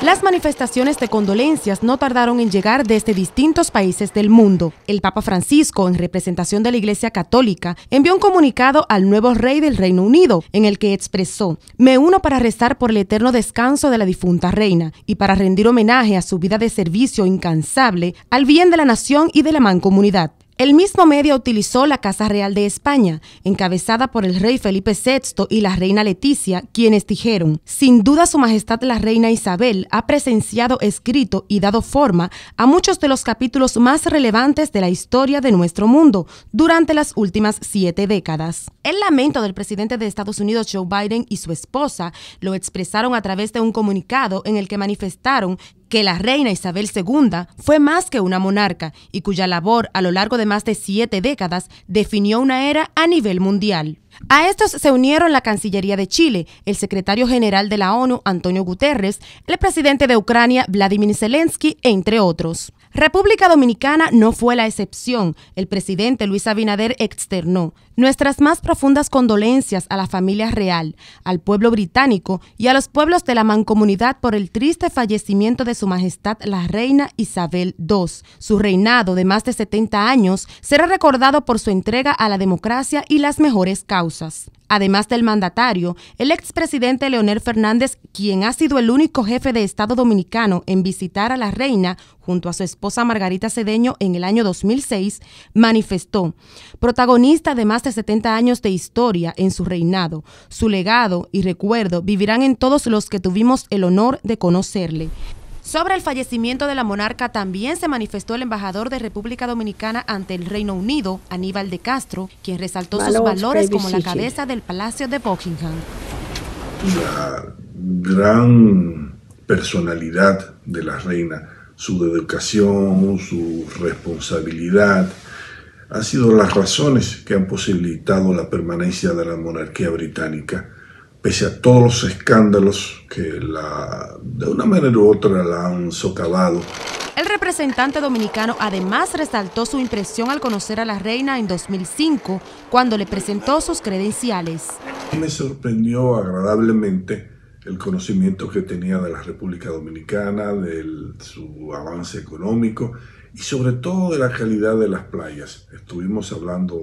Las manifestaciones de condolencias no tardaron en llegar desde distintos países del mundo. El Papa Francisco, en representación de la Iglesia Católica, envió un comunicado al nuevo rey del Reino Unido, en el que expresó, me uno para rezar por el eterno descanso de la difunta reina y para rendir homenaje a su vida de servicio incansable al bien de la nación y de la mancomunidad. El mismo medio utilizó la Casa Real de España, encabezada por el rey Felipe VI y la reina Leticia, quienes dijeron, sin duda Su Majestad la reina Isabel ha presenciado, escrito y dado forma a muchos de los capítulos más relevantes de la historia de nuestro mundo durante las últimas siete décadas. El lamento del presidente de Estados Unidos Joe Biden y su esposa lo expresaron a través de un comunicado en el que manifestaron que la reina Isabel II fue más que una monarca y cuya labor a lo largo de más de siete décadas definió una era a nivel mundial. A estos se unieron la Cancillería de Chile, el secretario general de la ONU, Antonio Guterres, el presidente de Ucrania, Vladimir Zelensky, entre otros. República Dominicana no fue la excepción. El presidente Luis Abinader externó nuestras más profundas condolencias a la familia real, al pueblo británico y a los pueblos de la mancomunidad por el triste fallecimiento de Su Majestad la Reina Isabel II. Su reinado de más de 70 años será recordado por su entrega a la democracia y las mejores causas. Además del mandatario, el expresidente Leonel Fernández, quien ha sido el único jefe de Estado dominicano en visitar a la reina junto a su esposa Margarita Cedeño en el año 2006, manifestó, protagonista de más de 70 años de historia en su reinado, su legado y recuerdo vivirán en todos los que tuvimos el honor de conocerle. Sobre el fallecimiento de la monarca también se manifestó el embajador de República Dominicana ante el Reino Unido, Aníbal de Castro, quien resaltó sus valores como la cabeza del Palacio de Buckingham. La gran personalidad de la reina, su dedicación, su responsabilidad, han sido las razones que han posibilitado la permanencia de la monarquía británica pese a todos los escándalos que la, de una manera u otra la han socavado. El representante dominicano además resaltó su impresión al conocer a la reina en 2005, cuando le presentó sus credenciales. Me sorprendió agradablemente el conocimiento que tenía de la República Dominicana, de su avance económico y sobre todo de la calidad de las playas. Estuvimos hablando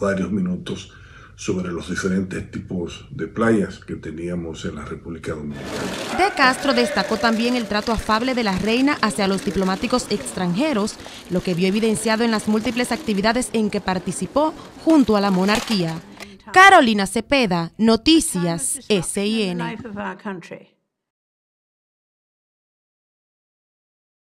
varios minutos sobre los diferentes tipos de playas que teníamos en la República Dominicana. De Castro destacó también el trato afable de la reina hacia los diplomáticos extranjeros, lo que vio evidenciado en las múltiples actividades en que participó junto a la monarquía. Carolina Cepeda, Noticias SIN.